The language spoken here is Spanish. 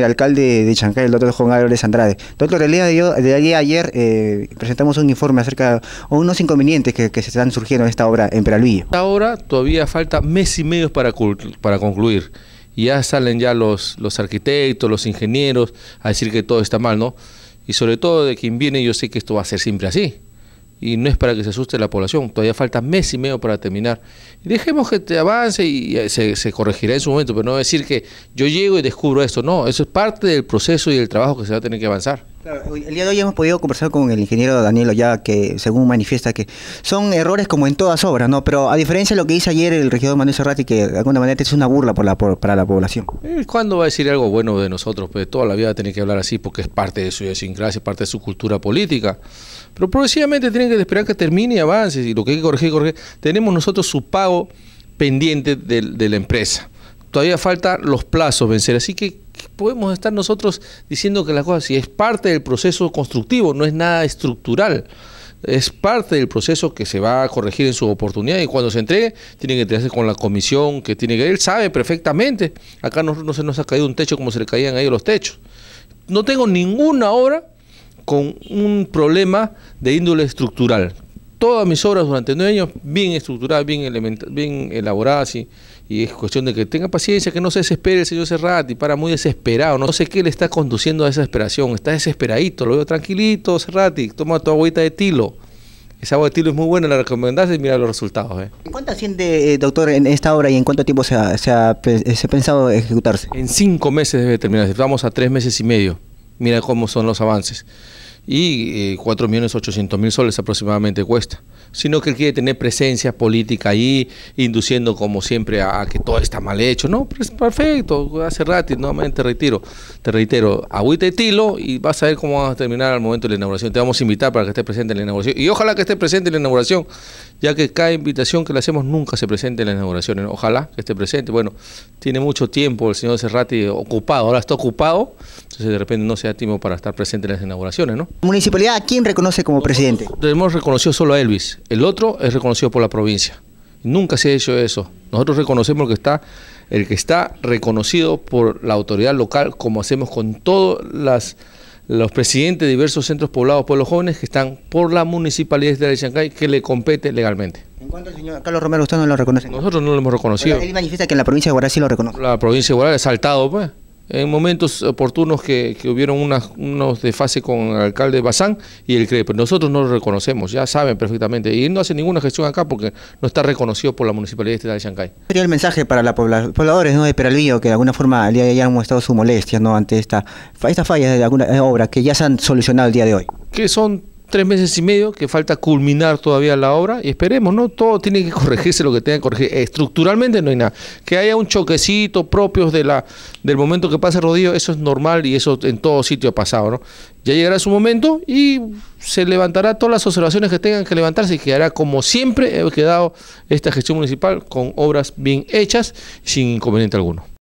El alcalde de Chancay, el doctor Juan Álvarez Andrade. Doctor, en de, ayer eh, presentamos un informe acerca de unos inconvenientes que, se están surgiendo en esta obra en Peralvillo. Ahora todavía falta mes y medio para, para concluir. Ya salen ya los, los arquitectos, los ingenieros a decir que todo está mal, ¿no? Y sobre todo de quien viene, yo sé que esto va a ser siempre así y no es para que se asuste la población. Todavía falta mes y medio para terminar. Dejemos que te avance y eh, se, se, corregirá en su momento, pero no decir que yo llego y descubro esto. No, eso es parte del proceso y del trabajo que se va a tener que avanzar el día de hoy hemos podido conversar con el ingeniero Daniel Ollada, que según manifiesta que son errores como en todas obras, ¿no? Pero a diferencia de lo que dice ayer el regidor Manuel Serrati, que de alguna manera es una burla para la población. Eh, ¿Cuándo va a decir algo bueno de nosotros? Pues toda la vida tiene que hablar así porque es parte de su idiosincrasia, parte de su cultura política. Pero progresivamente tienen que esperar que termine y avance. Y lo que hay que corregir, corregir. Tenemos nosotros su pago pendiente de la empresa todavía falta los plazos vencer. Así que podemos estar nosotros diciendo que la cosa si es parte del proceso constructivo, no es nada estructural. Es parte del proceso que se va a corregir en su oportunidad y cuando se entregue tiene que entregarse con la comisión que tiene que él sabe perfectamente. Acá no, se nos ha caído un techo como se le caían ahí los techos. No tengo ninguna obra con un problema de índole estructural todas mis obras durante nueve años bien estructuradas, bien, bien elaboradas y, es cuestión de que tenga paciencia, que no se desespere el señor Serrati, para muy desesperado, no sé qué le está conduciendo a esa desesperación, está desesperadito, lo veo tranquilito Serrati, toma tu agüita de tilo. Esa agua de tilo es muy buena, la recomendás y mira los resultados. ¿eh? cuánto asciende, eh, doctor, en esta obra y en cuánto tiempo se ha, pensado ejecutarse? En cinco meses debe terminarse, estamos a tres meses y medio. Mira cómo son los avances y 4.800.000 eh, soles aproximadamente cuesta sino que quiere tener presencia política ahí, induciendo como siempre a, que todo está mal hecho. No, pues, perfecto, hace rato y nuevamente retiro, te reitero, agüita y tilo y vas a ver cómo va a terminar al momento de la inauguración. Te vamos a invitar para que estés presente en la inauguración y ojalá que estés presente en la inauguración, ya que cada invitación que le hacemos nunca se presente en la inauguración, Ojalá que esté presente. Bueno, tiene mucho tiempo el señor Cerrati ocupado, ahora está ocupado, entonces de repente no se da tiempo para estar presente en las inauguraciones, Municipalidad, ¿a quién reconoce como presidente? Hemos reconocido solo a Elvis el otro es reconocido por la provincia. Nunca se ha hecho eso. Nosotros reconocemos que está, el que está reconocido por la autoridad local, como hacemos con todos las, los presidentes de diversos centros poblados por los jóvenes que están por la municipalidad de Chancay que le compete legalmente. ¿En cuanto al señor Carlos Romero usted no lo reconoce? Nosotros no lo hemos reconocido. él manifiesta que en la provincia de Guaraní sí lo reconoce. La provincia de Guaraní ha saltado, pues en momentos oportunos que, hubieron unas, unos de fase con el alcalde Bazán y el CREP. Nosotros no lo reconocemos, ya saben perfectamente. Y no hace ninguna gestión acá porque no está reconocido por la Municipalidad Estatal de Chancay. Sería el mensaje para los pobladores ¿no? de Peralvillo, que de alguna forma ya día han mostrado su molestia ¿no? ante esta, estas fallas de alguna eh, obra que ya se han solucionado el día de hoy. Que son tres meses y medio que falta culminar todavía la obra y esperemos, ¿no? Todo tiene que corregirse lo que tenga que corregir. Estructuralmente no hay nada. Que haya un choquecito propio de la, del momento que pasa el rodillo, eso es normal y eso en todo sitio ha pasado, ¿no? Ya llegará su momento y se levantará todas las observaciones que tengan que levantarse y quedará como siempre he quedado esta gestión municipal con obras bien hechas sin inconveniente alguno.